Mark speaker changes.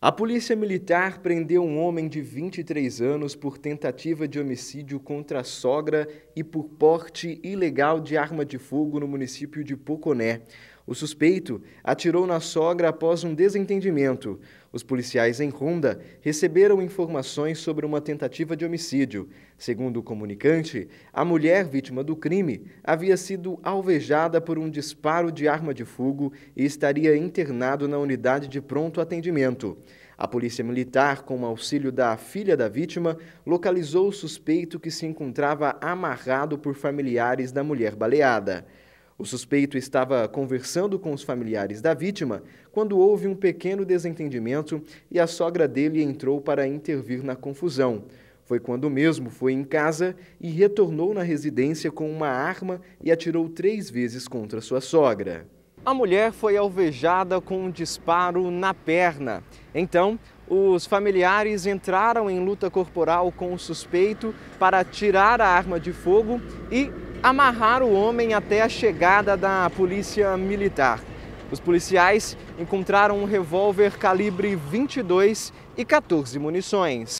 Speaker 1: A polícia militar prendeu um homem de 23 anos por tentativa de homicídio contra a sogra e por porte ilegal de arma de fogo no município de Poconé. O suspeito atirou na sogra após um desentendimento. Os policiais em Ronda receberam informações sobre uma tentativa de homicídio. Segundo o comunicante, a mulher vítima do crime havia sido alvejada por um disparo de arma de fogo e estaria internado na unidade de pronto atendimento. A polícia militar, com o auxílio da filha da vítima, localizou o suspeito que se encontrava amarrado por familiares da mulher baleada. O suspeito estava conversando com os familiares da vítima quando houve um pequeno desentendimento e a sogra dele entrou para intervir na confusão. Foi quando mesmo foi em casa e retornou na residência com uma arma e atirou três vezes contra sua sogra. A mulher foi alvejada com um disparo na perna. Então, os familiares entraram em luta corporal com o suspeito para tirar a arma de fogo e amarrar o homem até a chegada da polícia militar. Os policiais encontraram um revólver calibre 22 e 14 munições.